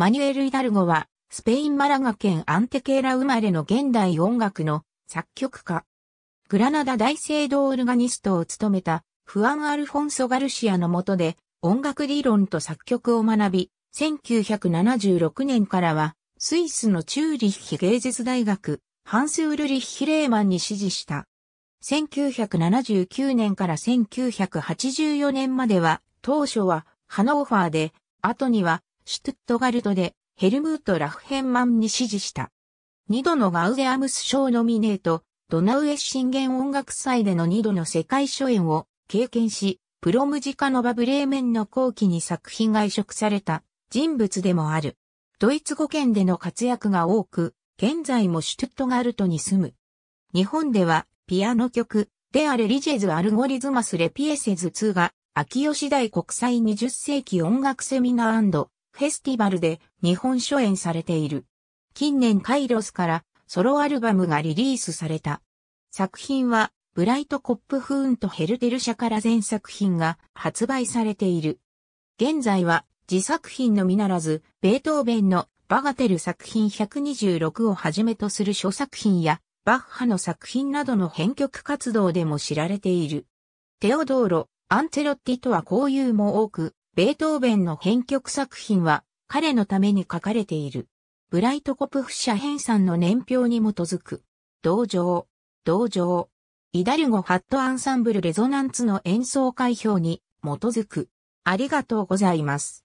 マニュエル・イダルゴは、スペイン・マラガ県アンテケーラ生まれの現代音楽の作曲家。グラナダ大聖堂オルガニストを務めたフアン・アルフォンソ・ガルシアの下で音楽理論と作曲を学び、1976年からはスイスのチューリッヒ芸術大学ハンス・ウルリッヒ・レーマンに師事した。1979年から1984年までは当初はハノーファーで、後にはシュトゥットガルトでヘルムート・ラフヘンマンに指示した。二度のガウデアムス賞ノミネート、ドナウエッシンゲン音楽祭での二度の世界初演を経験し、プロムジカノバ・ブレーメンの後期に作品が移植された人物でもある。ドイツ語圏での活躍が多く、現在もシュトゥットガルトに住む。日本では、ピアノ曲、であレリジェズ・アルゴリズマス・レピエセズ2が、秋吉台国際20世紀音楽セミナーフェスティバルで日本初演されている。近年カイロスからソロアルバムがリリースされた。作品はブライトコップフーンとヘルテル社から全作品が発売されている。現在は自作品のみならず、ベートーベンのバガテル作品126をはじめとする諸作品や、バッハの作品などの編曲活動でも知られている。テオドーロ、アンテェロッティとは交友も多く、ベートーベンの編曲作品は彼のために書かれている。ブライトコプフ社編さんの年表に基づく。同情、同情。イダルゴ・ハット・アンサンブル・レゾナンツの演奏会表に基づく。ありがとうございます。